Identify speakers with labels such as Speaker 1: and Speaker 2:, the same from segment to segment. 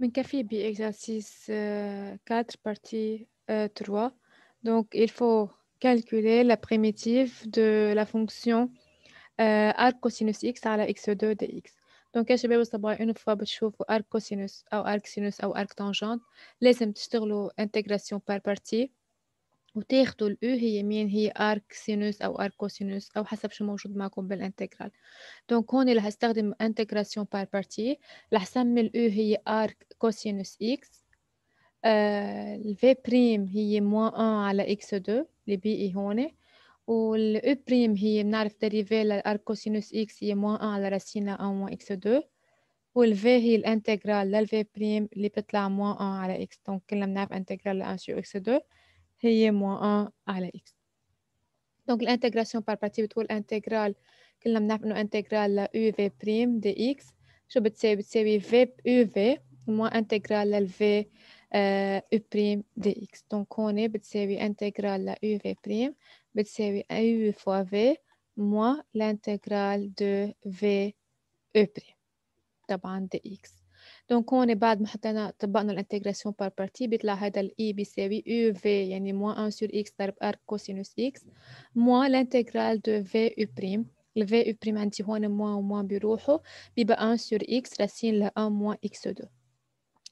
Speaker 1: Munkafi B, exercice 4, partie 3. Donc, il faut calculer la primitive de la fonction euh, arc cosinus x à la x2 dx. دونك يا شباب الصبايا اون فوا بتشوفوا arc cosinus او arc sinus ou arc tangent لازم تشتغلوا intégration par partie وتاخدوا الاو e هي مين هي ارك سينوس او ارك كوسينوس او حسب شو موجود معكم بالانتجرال دونك هون راح استخدم انتجراسيون بار بارتي رح سمي الاو e هي ارك كوسينوس اكس الفي بريم هي موان 1 على اكس 2 اللي بقي هون والاو بريم e هي بنعرف ديريفي كوسينوس اكس هي موان 1 على راسينا 1 موان اكس 2 والفي هي الانتجرال للفي بريم اللي بتطلع موان 1 على اكس دونك كلنا بنعرف انتجرال ل 1 سو اكس 2 y moins 1 à la x. Donc l'intégration par partie de l'intégrale que nous avons l'intégrale de uv' de x, je vais fait que c'est uv moins l'intégrale de v u' euh, de x. Donc on est, c'est l'intégrale de uv', c'est u fois v moins l'intégrale de v u' de x. دونك هون بعد ما حطينا طبقنا الانتجراسيون بار بارتي بيطلع هذا الاي بيساوي او في يعني موان 1 سور اكس ضرب ار كوسينوس اكس موان الانتجرال دو في او بريم الفي او بريم عندي هون موان وموان بيروحوا بيبقى 1 سور اكس راسين ل 1 موان اكس 2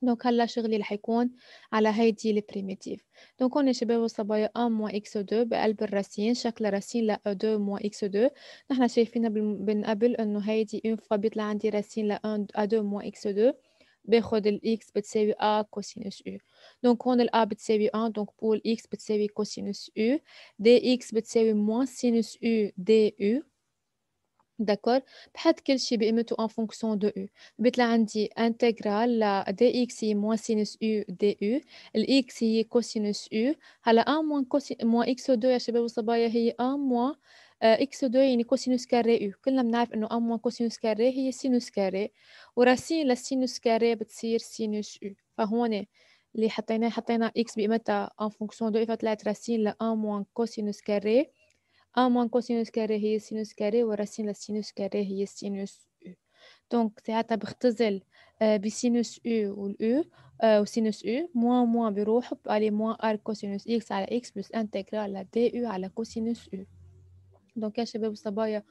Speaker 1: دونك هلا شغلي رح يكون على هيدي البريميتيف دونك هون شباب وصبايا 1 موا اكس 2 بقلب الراسين شكل راسين ل 2 موا اكس 2 نحن شايفين من قبل انه هيدي اون فوا بيطلع عندي راسين ل 1 2 موا اكس 2 b fois x a cosinus u donc on a le a par donc pour x par cosinus u dx par moins sinus u du d'accord peut quelque chose il en fonction de u btlandi intégral la dx si moins sinus u du le x cosinus u à 1 moins x 2 je change de vous savez 1 moins اكس آه، دو يعني كوسينوس كاري او إيه. كلنا بنعرف انه ام 1 كوسينوس كاري هي سينوس كاري وراسين للسينوس كاري بتصير سينوس او إيه. فهون اللي حطيناه حطينا اكس بقيمتها ان فونكسيون دو فطلعت راسين ل ام موان كوسينوس كاري ام موان كوسينوس كاري هي سينوس كاري وراسين للسينوس كاري هي سينوس او إيه. دونك ساعتها بختزل آه، بسينوس او والاو آه، وسينوس او موان موان بيروحوا بقالي موان ار كوسينوس اكس على اكس بلس انتجرال دي او على كوسينوس او e. دونك يا شباب وصبايا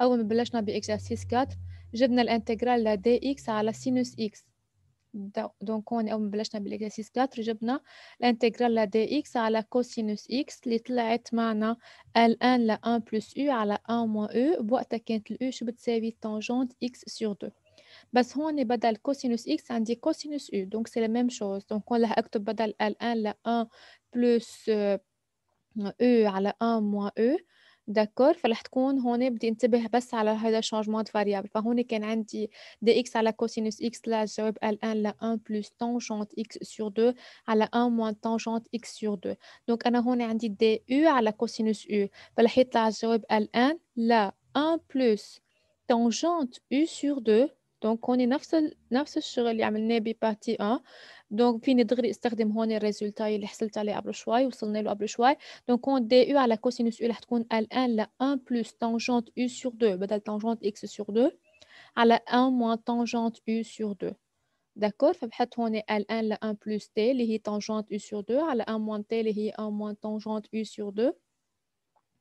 Speaker 1: اول ما بلشنا باكسرسيس 4 جبنا الانتجرال لدي اكس على سينوس اكس دونك هون اول ما بلشنا بالاكسرسيس 4 جبنا الانتجرال لدي اكس على كوسينوس اكس اللي طلعت معنا ال1 ل 1 بلس u على 1 موان او بوقتها كانت الاو شو بتساوي تانجونت اكس سور 2 بس هون بدل كوسينوس اكس عندي كوسينوس u دونك سي لا ميم شوز دونك هون اكتب بدل ال1 ل 1 بلس او على 1 موان او داكور فرح تكون هون بدي انتبه بس على هذا الشانجمون دو فاريابل فهون كان عندي دي اكس على كوسينوس اكس لا جواب ال 1 لا 1 بلس تانجنت اكس سور 2 على 1 موان تانجنت اكس سور 2 دونك انا هون عندي دي يو على كوسينوس يو فرح يطلع الجواب ال 1 لا 1 بلس تانجنت يو سور 2 Donc, on a 9 sur le qu'on la partie 1. Donc, on peut le résultat que j'ai obtenu il y a un peu. Donc, on a du à la cosinus u qui est 1 plus tangente u sur 2 au lieu de tangente x sur 2 à la 1 moins tangente u sur 2. D'accord Donc, on a 1 plus t qui est tangente u sur 2 à la 1 moins t qui est 1 moins tangente u sur 2.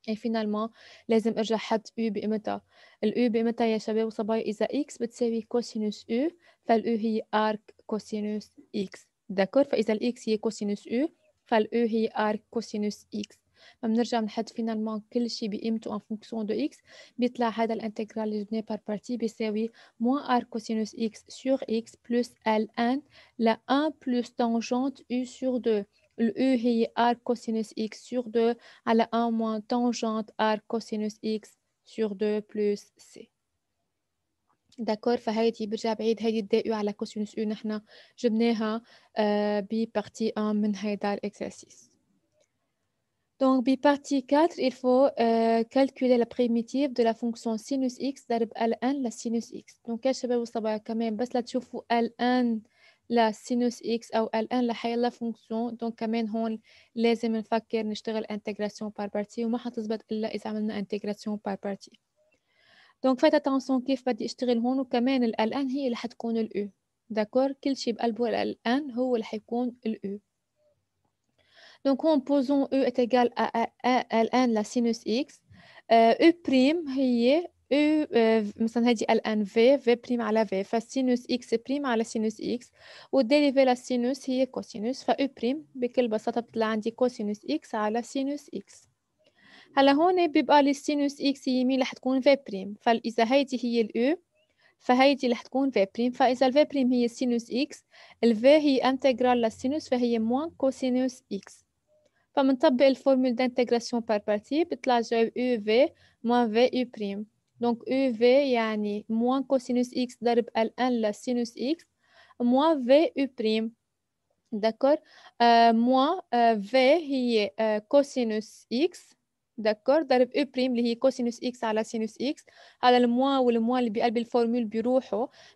Speaker 1: اي فينالمون لازم ارجع حط U بقيمتها الأو بقيمتها يا شباب وصبايا إذا إكس بتساوي كوسينوس U فالأو هي آرك كوسينوس إكس داكور فإذا الإكس هي كوسينوس U فالأو هي آرك كوسينوس إكس بنرجع بنحط فينالمون كل شيء بقيمته ان فونكسيون دو اكس بيطلع هذا الانتجرال اللي جبناه بار بارتي بيساوي موان ار كوسينوس اكس سور اكس بلس ال ان لا 1 بلس تانجنت u سور 2 U هي R cosinus x sur 2 على 1 moins tangente r cosinus x sur 2 plus c داكور فهيدي برجع بعيد هيدي الدي او على كوسينوس او نحن جبناها partie 1 من هيدا الاكسرسيس Donc, partie 4, il faut calculer la primitive de la fonction sinus x ضرب ln la sinus x. Donc, même. شباب وصبايا كمان بس لتشوفوا ln لا سينوس اكس او ان لحي الله فونكسيون دونك كمان هون لازم نفكر نشتغل انتجراسيون بار بارتي وما حتزبط الا اذا عملنا انتجراسيون بار بارتي دونك فات اتونسون كيف بدي اشتغل هون وكمان ال ان هي اللي حتكون الاو داكور كل شيء بقلبه ان هو اللي حيكون الاو دونك هون بوزون او ال ان لا سينوس اكس او بريم هي U مثلا هذه الان في في بريم على في فسينوس اكس بريم على سينوس اكس والديريفي سينوس هي كوسينوس فا بريم بكل بساطه بتطلع عندي كوسينوس اكس على سينوس اكس هلا هون بيبقى لي سينوس اكس يمين رح تكون في بريم فاذا هيدي هي ال U فهيدي رح تكون في بريم فاذا ال في بريم هي سينوس اكس ال في هي انتجرال للسينوس فهي موان كوسينوس اكس فمنطبق الفورمول دانتجراسيون بار بارتي بيطلع جواب U V موان V U بريم Donc UV, yani, moins cosinus X, darb l la sinus X, moins VU prime. D'accord euh, Moins euh, V, qui est euh, cosinus X, d'accord Darb U prime, qui est cosinus X à la sinus X. Alors le moins ou le moins, y a la formule, le bureau,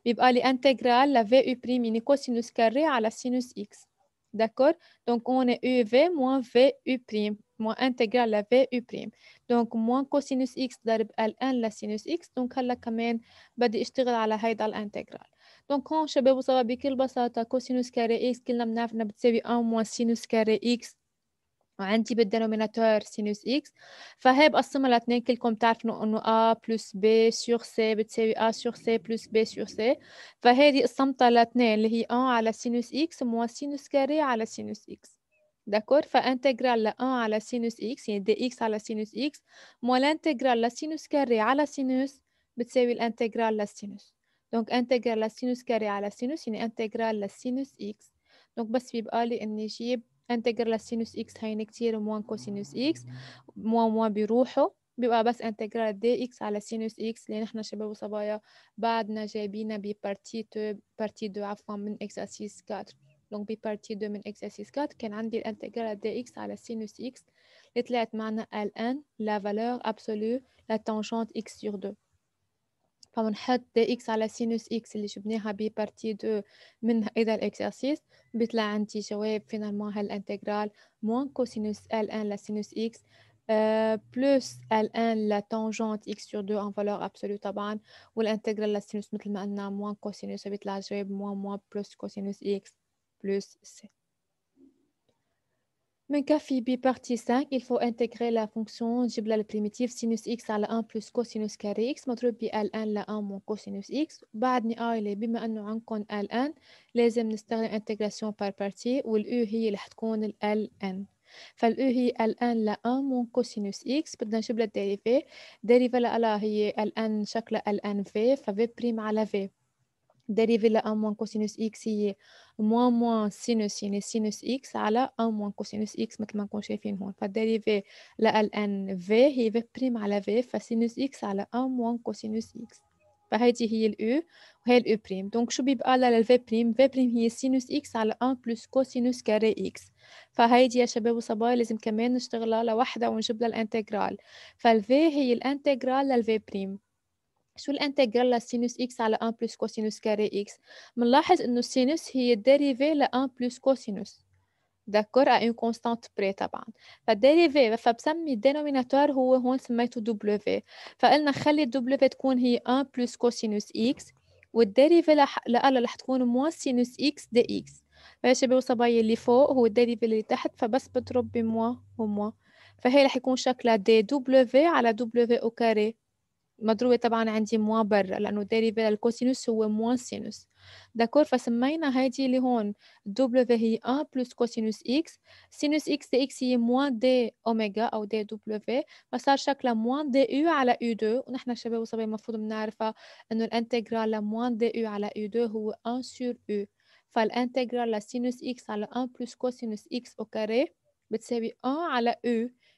Speaker 1: l'intégrale, la VU prime, ni cosinus carré à la sinus X. D'accord Donc on est UV moins VU prime. moins intégrale la v u prime دونك moins cosinus x ضرب الان لسينوس x دونك هلا كمان بدي اشتغل على هيدا الانتجرال دونك هون شباب وصبايا بكل بساطة كوسينوس كاري x كلنا بنعرف انها بتساوي 1 موان سينوس كاري x وعندي بالدنوميناتور سينوس اكس فهي بقسمها لاثنين كلكم بتعرفوا انه ا بلس بي سور سي بتساوي ا سور سي بلس بي سور سي فهذه قسمتها لاثنين اللي هي 1 على سينوس اكس موان سينوس كاري على سينوس اكس داكور فانتجرال ل 1 على سينوس اكس يعني دي اكس على سينوس اكس موان الانتجرال لسينوس كاري على سينوس بتساوي الانتجرال للسينوس دونك انتجرال لسينوس كاري على سينوس يعني انتجرال لسينوس اكس دونك بس بيبقى لي اني جيب انتجرال لسينوس اكس هين كتير موان كوسينوس اكس موان موان بيروحوا بيبقى بس انتجرال دي اكس على سينوس اكس لان احنا شباب وصبايا بعدنا جايبينها ببارتي تو بارتي دو عفوا من اكساسيس 4 دونك بي بارتي دو من اكساسيس 4 كان عندي الانتجرال دي اكس على سينوس اكس اللي طلعت معنا ال ان لا فالور ابسولو لا تانجونت اكس سور 2 فمنحط دي اكس على سينوس اكس اللي شبناها بي بارتي دو من هذا الاكسرسيس بيطلع عندي جواب فينالمون هالانتجرال موان كوسينوس ال ان لا سينوس اكس Uh, plus L1 la tangente x sur 2 euh, en valeur absolue طبعا والانتجرال للسينوس مثل ما قلنا moins cosinus بيطلع جواب moins moins plus cosinus x plus c. Mais cas phi partie 5, il faut intégrer la fonction la primitive sinus x à la 1 plus cosinus carré x, mais trop ln 1 la 1 moins cosinus x. Bad ni a il est bima anu ankon ln, les emnes intégration par partie, où l'u hi il hatkon ln. Fal u est ln la 1 moins cosinus x, je vais dérivé, dérivé la dérivée hi ln est ln v, fa v prime à v. ديريفي de ا موان كوسينوس اكس هي موان موان سينوس يعني سينوس اكس على ا موان كوسينوس اكس مثل ما نكون شايفين هون فديريفي ال ان في هي في بريم على في فسينوس اكس على ا موان كوسينوس اكس فهيدي هي الأو وهي الأو بريم دونك شو بيبقى لها للفي بريم في بريم هي سينوس إكس على 1 بلس كوسينوس كاري إكس فهيدي يا شباب وصبايا لازم كمان نشتغلها لوحدها ونجيب لها الانتجرال فالفي هي الانتجرال للفي بريم شو الانتجرال سينوس اكس على 1 بلس كوسينوس كاري اكس بنلاحظ انه السينوس هي الديريفي ل 1 بلس كوسينوس داكور ا اون كونستانت بري طبعا فالديريفي فبسمي الدينوميناتور هو هون سميته دبليو فقلنا خلي الدبليو تكون هي 1 بلس كوسينوس اكس والديريفي لا رح تكون موان سينوس اكس دي اكس فايش شباب وصبايا اللي فوق هو الديريفي اللي تحت فبس بضرب بموا وموان فهي رح يكون شكلها دي دبليو على دبليو او كاري مضروبة طبعا عندي موا برا لأنه ديريفي الكوسينوس هو موان سينوس داكور فسمينا هادي اللي هون دبليو هي أ بلس كوسينوس إكس سينوس إكس دي إكس هي موان دي أوميغا أو دي دبليو فصار شكلها موان دي أو على أو دو ونحن شباب وصبايا المفروض بنعرفها إنه الانتجرال لموا دي أو على أو دو هو 1 سور أو فالانتجرال لسينوس إكس على 1 بلس كوسينوس إكس أو كاري بتساوي 1 على أو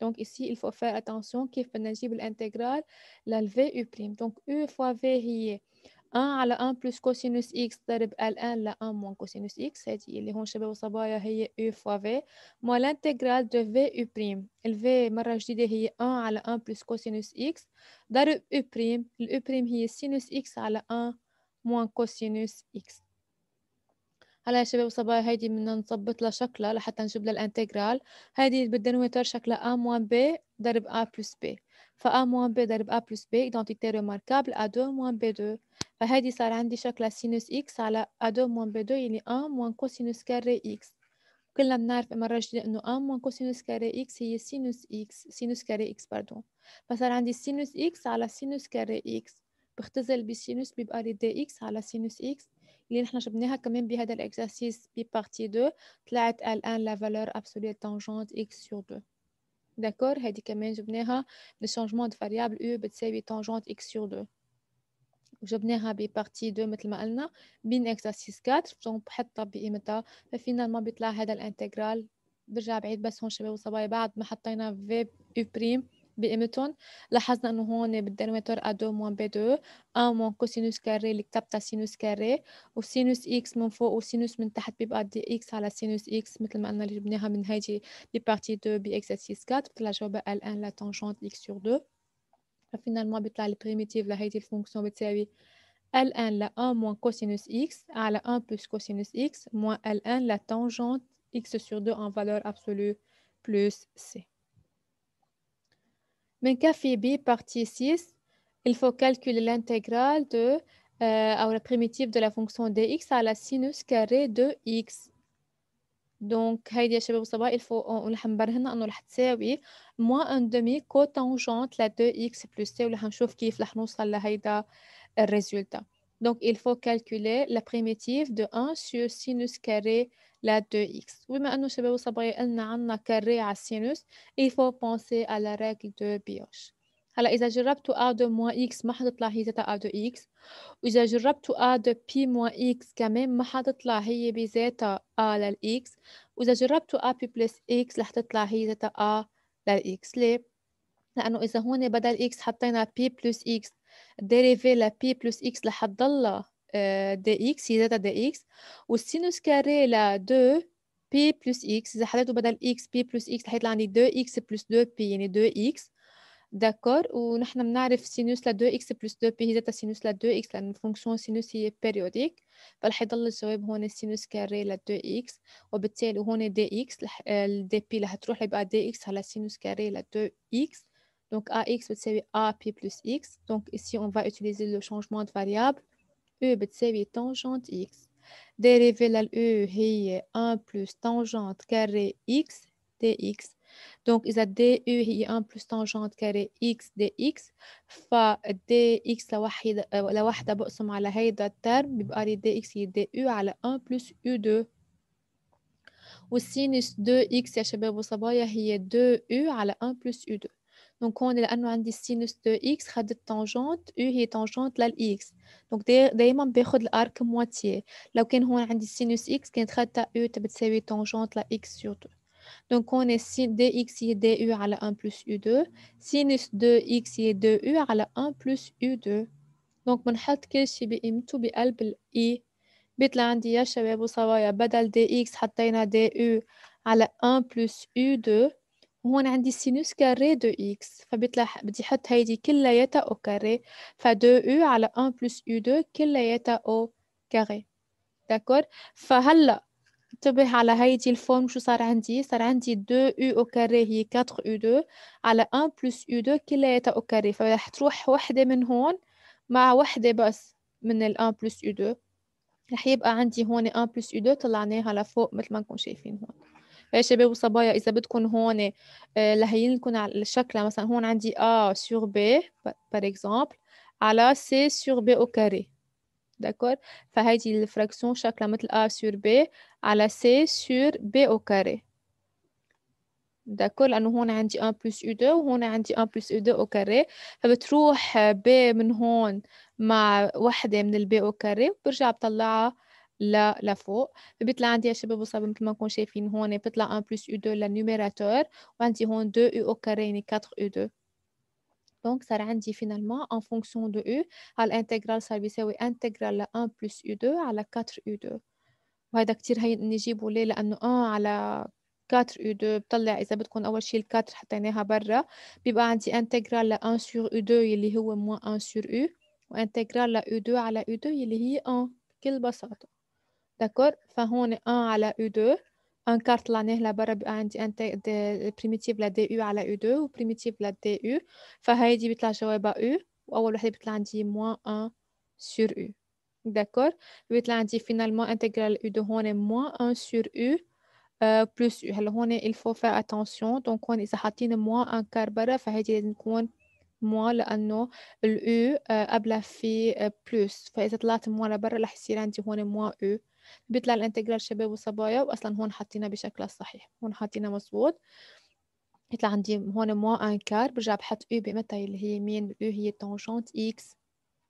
Speaker 1: Donc ici, il faut faire attention qu'il faut l'intégrale intégrale, U Donc U fois V, est 1 à la 1 plus cosinus X, L1 la 1 moins cosinus X, c'est-à-dire U fois V, moins l'intégrale de V U prime. Le V, je dis, est 1 à la 1 plus cosinus X, U prime, U prime, est sinus X à la 1 moins cosinus X. هلا يا شباب وصبايا هيدي بدنا نظبط لها شكلها لحتى نجيب لها الانتجرال هيدي بالدنوميتر شكلها a موان b ضرب a بلس b ف a moins b ضرب a بلس b identité ريماركابل a2 موان b2 فهيدي صار عندي شكلها سينوس x على a2 موان b2 يلي A موان كوسينوس كاري x كلنا بنعرف المرة الجديدة إنه A موان كوسينوس كاري X هي سينوس X سينوس كاري X باردون فصار عندي سينوس X على سينوس كاري X بختزل بسينوس بيبقى لي دي إكس على سينوس إكس اللي نحن جبناها كمان بهذا الاكزرسيس بي بارتي 2 طلعت الان لا فالور ابسولي تانجونت اكس سور 2 داكور هذه كمان جبناها بالشانجمون دو فاريابل او بتساوي تانجونت اكس سور 2 وجبناها بارتي 2 مثل ما قلنا بين اكزرسيس 4 دونك بحطها بقيمتها ففينالمون بيطلع هذا الانتجرال برجع بعيد بس هون شباب وصبايا بعد ما حطينا في او بريم La hazna nous a donné le dénominateur A2 moins B2, 1 moins cosinus carré, le capta sinus carré, au sinus x, il faut au sinus mintahad pi badi x à la sinus x, comme on l'a que nous la partie 2, bx64, 4, que ln la tangente x sur 2. Finalement, la primitive, la fonction de cette fonction ln la 1 moins cosinus x, a la 1 plus cosinus x, moins ln la tangente x sur 2 en valeur absolue plus c. من بي partie 6 il faut calculer l'intégrale de ou euh, la primitive de la fonction dx à la sinus carré de x donc هيدي يا شباب il faut انه تساوي moins un demi cotangente la 2x plus t ورح نشوف كيف راح نوصل لهيدا résultat. donc il faut calculer la primitive de 1 sur sinus carré de la 2x. وبما أنه شباب وصبايا قلنا عندنا كاري على السينوس il faut penser à la règle de هلا إذا جربتوا a de moins x ما حتطلع هي زيتا a de x وإذا جربتوا a de p moins x كمان ما حتطلع هي بزيتا a x, وإذا جربتوا a p plus x رح تطلع هي زيتا a للx ليه؟ لأنه إذا هون بدل x حطينا p plus x ديريفي ل p plus x رح تضلها dx هي زاتا dx والسينوس كاري 2 بي بلس x, اذا حطيته بدل x, بي بلس x, رح عندي 2 x بلس 2 pi يعني 2 x داكور ونحن بنعرف سينوس ل 2 x بلس 2 pi هي زاتا سينوس ل 2 x لان الفونكسيون سينوس هي بيريوديك فرح الجواب هون السينوس كاري ل 2 x وبالتالي هون dx dx, dp بي رح تروح dx دي على سينوس كاري ل 2 x Donc ax c'est a pi plus x. Donc ici, on va utiliser le changement de variable. U e بتساوي tangente X dérivée لل U هي 1 plus tangente carré X dx donc إذا du هي 1 plus tangente carré X dx ف dx لوحدة لوحدة بقسم على هيدا الترم بيبقى لي dx هي du على 1 plus U2 والسينس 2 x يا شباب وصبايا هي 2 u على 1 plus u2 دونك هون لانه عندي سينوس دو اكس خدت طانجونت او هي طانجونت للاكس دونك دائما باخذ الارك مواتي لو كان هون عندي سينوس اكس كانت خدتها او تبتساوي تساوي لاكس سور 2 دونك هون سين دي اكس هي دي او على 1 بلس او 2 سينوس دو اكس هي دو او على 1 بلس او 2 دونك بنحط كل شيء بقيمته بقلب الاي e. بيطلع عندي يا شباب وصبايا بدل دي اكس حطينا دي او على 1 بلس او 2 وهون عندي سينوس كاري دو إكس فبيطلع بدي حط هيدي كلياتها أو كاري فدو أو على أن بلس أو دو كلياتها أو كاري داكور فهلا انتبه على هيدي الفورم شو صار عندي صار عندي دو أو أو كاري هي كاتر أو دو على أن بلس أو دو كلياتها أو كاري فرح تروح وحدة من هون مع وحدة بس من الأن بلس أو دو رح يبقى عندي هون أن بلس أو دو طلعناها لفوق مثل ما نكون شايفين هون يا إيه شباب وصبايا اذا بدكم هون آه، لهين لكم الشكل يعني مثلا هون عندي A سور بي بار اكزومبل على سي سور بي او كاري داكور فهيدي الفراكسيون شكلها مثل A سور بي على سي سور بي او كاري داكور لانه هون عندي 1 بلس u2 وهون عندي 1 بلس u2 او كاري فبتروح ب من هون مع وحده من البي او كاري وبرجع بطلعها لا لفوق فبيطلع عندي يا شباب وصاب مثل ما نكون شايفين هون بيطلع 1 بلس U2 للنوميراتور وعندي هون 2 U au carré 4 U2 دونك صار عندي فينالمون ان فونكسيون دو U هالانتجرال صار بيساوي انتجرال ل 1 بلس U2 على 4 U2 وهذا كتير هين نجيبه ليه لأنه 1 على 4 U2 بطلع إذا بدكم أول شيء ال 4 حطيناها برا بيبقى عندي انتجرال ل 1 sur U2 يلي هو موان 1 sur U وانتجرال ل U2 على U2 يلي هي 1 بكل بساطة D'accord Fahon est 1 à la U2. Un carte l'année, la barre de primitive la DU à la U2 ou primitive la DU. U. Ou alors, moins 1 sur U. D'accord huit l'indi finalement, intégrale U2, moins 1 sur U. Euh, plus U. Alors, il faut faire attention. Donc, on est à la moins 1 quart barre. qu'on moins l'année le U, euh, euh, plus. la barre, moins U. بيطلع الانتجرال شباب وصبايا واصلا هون حاطينها بشكلها الصحيح هون حاطينها مزبوط يطلع عندي هون موان ان كار برجع بحط او بمتى اللي هي مين او هي تانجونت اكس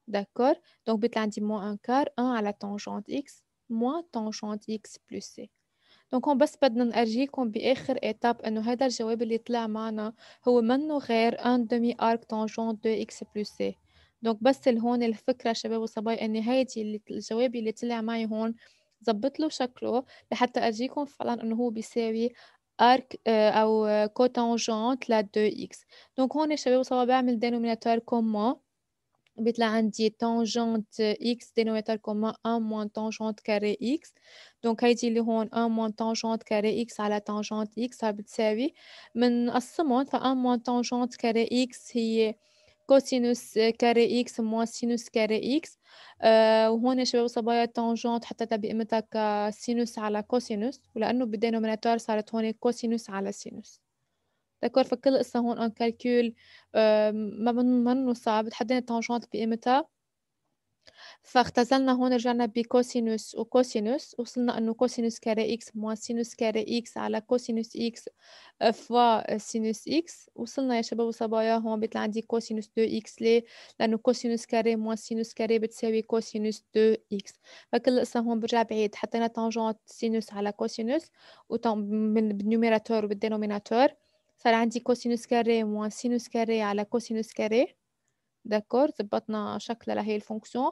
Speaker 1: داكور دونك بيطلع عندي موان ان كار ان على تانجونت اكس موان تانجونت اكس بلس سي دونك هون بس بدنا نرجيكم باخر ايتاب انه هذا الجواب اللي طلع معنا هو منه غير ان دومي ارك تانجونت دو اكس بلس سي دونك بس هون الفكره شباب وصبايا ان هيدي الجواب اللي طلع معي هون ظبط له شكله لحتى أجيكم فعلا إنه هو بيساوي ارك آه، او كوتانجونت ل 2 اكس دونك هون شباب صوا بعمل دينوميناتور كومون بيطلع عندي تانجونت اكس دينوميناتور كومون 1 موان تانجونت كاري اكس دونك هيدي اللي هون 1 موان تانجونت كاري اكس على تانجونت اكس صار بتساوي قسمهم ف 1 موان تانجونت كاري اكس هي كوسينوس كاري اكس موان سينوس كاري اكس آه وهون شباب وصبايا التانجنت حطيتها بقيمتها سينوس على كوسينوس ولانه بالدينوميناتور صارت هون كوسينوس على سينوس دكور فكل قصة هون اون كالكول آه ما منه صعب تحدينا التانجنت بقيمتها فاختزلنا هون رجعنا بكوسينوس وكوسينوس وصلنا انه كوسينوس كاري اكس موان سينوس كاري اكس على كوسينوس اكس فوا سينوس اكس وصلنا يا شباب وصبايا هون بيطلع عندي كوسينوس 2 اكس ليه؟ لانه كوسينوس كاري موان سينوس كاري بتساوي كوسينوس 2 اكس فكل القصه هون برجع بعيد حطينا تانجونت سينوس على كوسينوس بالنيوميراتور وبالدينوميناتور صار عندي كوسينوس كاري موان سينوس كاري على كوسينوس كاري داكور ضبطنا شكل لهي الفونكسيون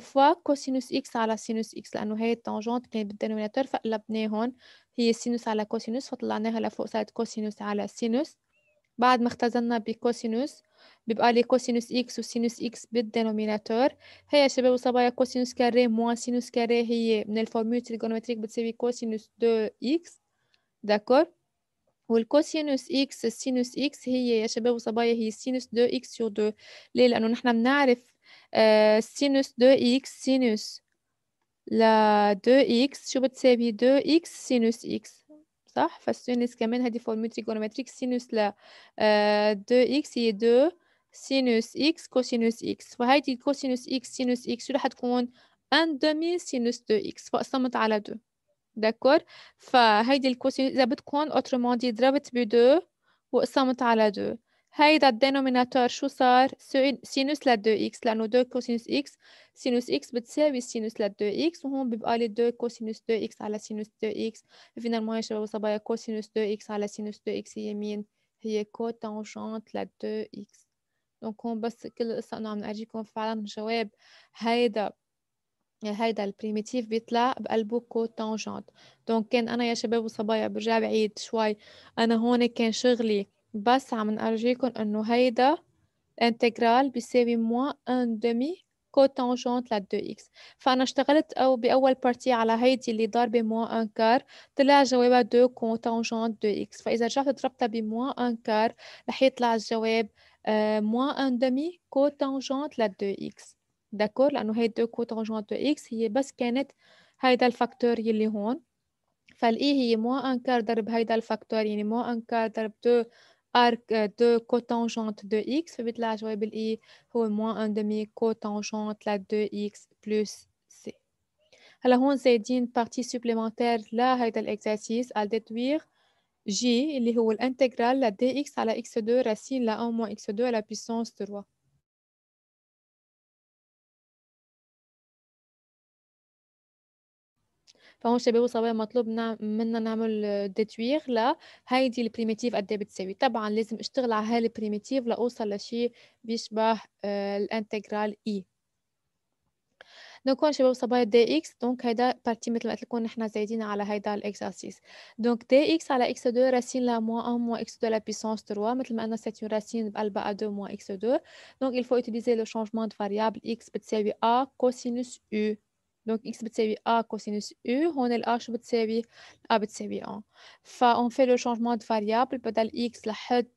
Speaker 1: فوا كوسينوس اكس على سينوس اكس لانه هي التانجونت كانت بالدينوميناتور فقلبناهم هي سينوس على كوسينوس فطلعناها لفوق صارت كوسينوس على سينوس بعد ما اختزلنا بكوسينوس بيبقى لي كوسينوس اكس وسينوس اكس بالدينوميناتور هي يا شباب وصبايا كوسينوس كاري موان سينوس كاري هي من الفورمولا تريغونومتريك بتساوي كوسينوس دو اكس داكور والكوسينوس اكس السينوس اكس هي يا شباب وصبايا هي سينوس دو اكس سور دو ليه لانه نحن بنعرف سينوس دو اكس سينوس ل 2 اكس شو بتساوي 2 اكس سينوس اكس صح فالسينوس كمان هذه فورمول تريجونومتريك سينوس ل 2 اكس هي 2 سينوس اكس كوسينوس اكس وهيدي كوسينوس اكس سينوس اكس شو رح تكون 1 دومي سينوس 2 اكس فقسمت على 2 داكور فهيدي الكوسين اذا بدكم اوترومون دي ضربت ب 2 وقسمت على 2 هيدا الدينوميناتور شو صار سينوس ل 2 اكس لانه 2 كوسينوس اكس سينوس اكس بتساوي سينوس ل 2 اكس وهون بيبقى لي 2 كوسينوس 2 اكس على سينوس 2 اكس فينالمون يا شباب وصبايا كوسينوس 2 اكس على سينوس 2 اكس هي مين هي كوتانجنت ل 2 اكس دونك هون بس كل القصه انه عم نورجيكم فعلا جواب هيدا يعني هيدا البريميتيف بيطلع بقلبه كوتانجنت دونك كان انا يا شباب وصبايا برجع بعيد شوي انا هون كان شغلي بس عم نرجيكم انه هيدا انتجرال بيساوي موان ان دمي كوتانجنت ل 2 اكس فانا اشتغلت او باول بارتي على هيدي اللي ضاربه موان ان كار طلع جوابها 2 كوتانجنت 2 اكس فاذا رجعت ضربتها بموان ان كار رح يطلع الجواب موان ان دمي كوتانجنت ل 2 اكس D'accord Là, nous avons deux cotangents de x, il y a moins un quart de de de de x, la jouable moins un demi cotangent de x plus c. Alors, on une partie supplémentaire, là, à déduire, j, il est l'intégrale de à la x2, racine de 1 moins x2 à la puissance de droit. فهون شباب وصبايا مطلوب منا نعمل ديتوير هيدي البريميتيف قد ايه بتساوي طبعا لازم اشتغل على هاي البريميتيف لاوصل لشيء بيشبه آه، الانتجرال اي e. دونك هون شباب وصبايا دي اكس دونك هيدا بارتي مثل ما قلت لكم نحن زايدين على هيدا الاكزرسيس دونك دي اكس على اكس 2 راسين لا موان 1 موان اكس 2 لا بيسونس 3 مثل ما قلنا سيت راسين بقلبها 2 موان اكس 2 دونك il faut utiliser le changement de variable x بتساوي a cosinus u دونك x بتساوي a كوسينوس u هون ال a شو بتساوي؟ a بتساوي 1 فاون في لو شونجمون دو فاريابل بدل x لحد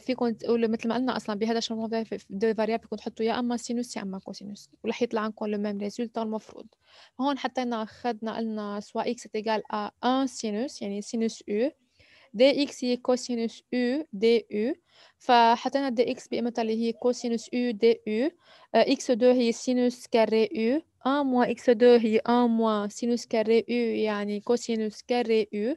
Speaker 1: فيكم تقولوا مثل ما قلنا اصلا بهذا الشونجمون دو فاريابل فيكم تحطوا يا اما سينوس يا اما كوسينوس ورح يطلع عندكم لو ميم ريزولتا المفروض هون حطينا اخذنا قلنا سوا x égale à 1 سينوس يعني سينوس u dx هي كوسينوس u du فحطينا dx بقيمتها اللي هي كوسينوس u du x2 هي سينوس كاري u 1 moins x2 هي 1 moins سينوس كاري U يعني كوسينوس كاري U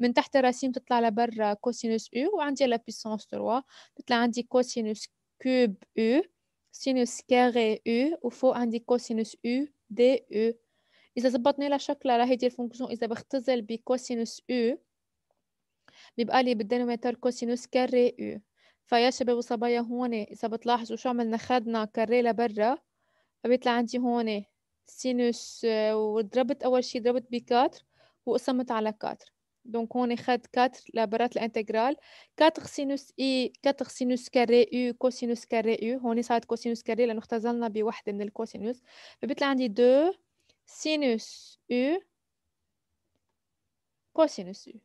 Speaker 1: من تحت الرسيم تطلع لبرا كوسينوس U وعندي لا بيسونس 3 تطلع عندي كوسينوس كوب U سينوس كاري U وفوق عندي كوسينوس U دي U إذا زبطنا لها شكلها لهيدي الفونكسيون إذا بختزل بكوسينوس U بيبقى لي بالدينوميتر كوسينوس كاري U فيا شباب وصبايا هون إذا بتلاحظوا شو عملنا خدنا كاري لبرا فبيطلع عندي هون سينوس آه، وضربت أول شيء ضربت بكاتر وقسمت على كاتر دونك هون خد كاتر لبرات الانتجرال كاتر سينوس اي e، كاتر سينوس كاري إي كوسينوس كاري إي هون صارت كوسينوس كاري لأنه اختزلنا بوحدة من الكوسينوس فبيطلع عندي دو سينوس إي كوسينوس إي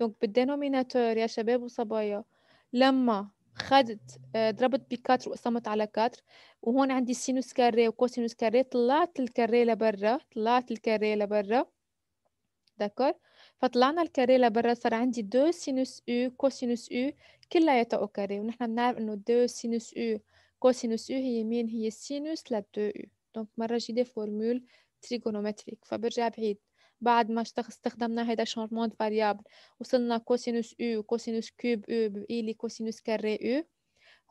Speaker 1: دونك بالدينوميناتور يا شباب وصبايا لما خدت آه، ضربت بكاتر وقسمت على كاتر وهون عندي سينوس كاري وكوسينوس كاري طلعت الكاري لبرا طلعت الكاري لبرا داكور فطلعنا الكاري لبرا صار عندي دو سينوس او كوسينوس او كلياتها او كاري ونحن بنعرف انه دو سينوس او كوسينوس او هي مين هي سينوس لدو او دونك مرة جديدة فورمول تريغونومتريك فبرجع بعيد بعد ما استخدمنا هيدا شانجمون فاريابل وصلنا كوسينوس او وكوسينوس كوب او بقي كوسينوس كاري او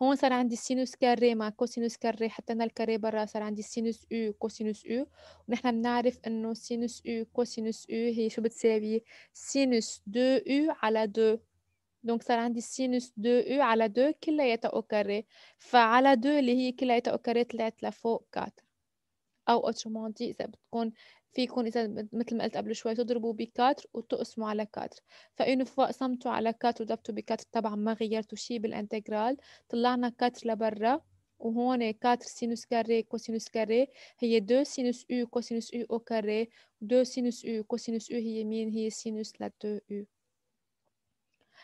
Speaker 1: هون صار عندي سينوس كاري مع كوسينوس كاري حتى انا الكاري برا صار عندي سينوس او كوسينوس او ونحن بنعرف انه سينوس او كوسينوس او هي شو بتساوي سينوس دو او على دو دونك صار عندي سينوس دو او على دو كلياتها او كاري فعلى دو اللي هي كلياتها او كاري طلعت لفوق كات او اوترومون دي اذا بتكون فيكم إذا مثل ما قلت قبل شوي تضربوا بكاتر وتقسموا على كاتر فإن فقسمتوا على كاتر وضبتوا بكاتر طبعا ما غيرتوا شيء بالانتجرال طلعنا كاتر لبرا وهون كاتر سينوس كاري كوسينوس كاري هي دو سينوس او كوسينوس او أو كاري دو سينوس او كوسينوس او هي مين هي سينوس لدو 2 U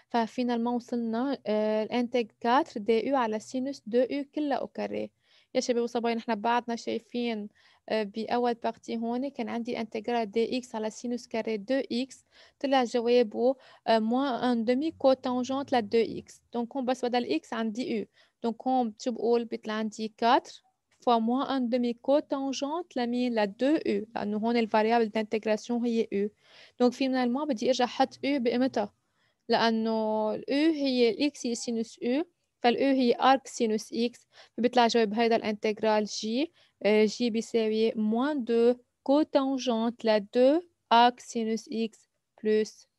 Speaker 1: ففينالمون وصلنا آه، الانتج كاتر دي او على سينوس دو او كلها أو كاري يا شباب وصبايا نحن بعضنا شايفين آه، بأول بارتي هون كان عندي انتجرال دي إكس على سينوس كاري 2 إكس طلع جوابه موان أن دمي كوتانجونت ل 2 إكس دونك كون بس بدل إكس عندي U دونك كون شو بقول بيطلع عندي 4 فوا موان أن دمي كوتانجونت لمين ل 2 U لأنه هون الفاريابل دانتجراسيون هي U دونك فينالمون بدي أرجع أحط U بقيمتها لأنه U هي الإكس هي سينوس U Donc, E est arc sinus x. Je vais vous dire que l'intégrale j. J est moins 2 cotangente la 2 arc sinus x plus 2.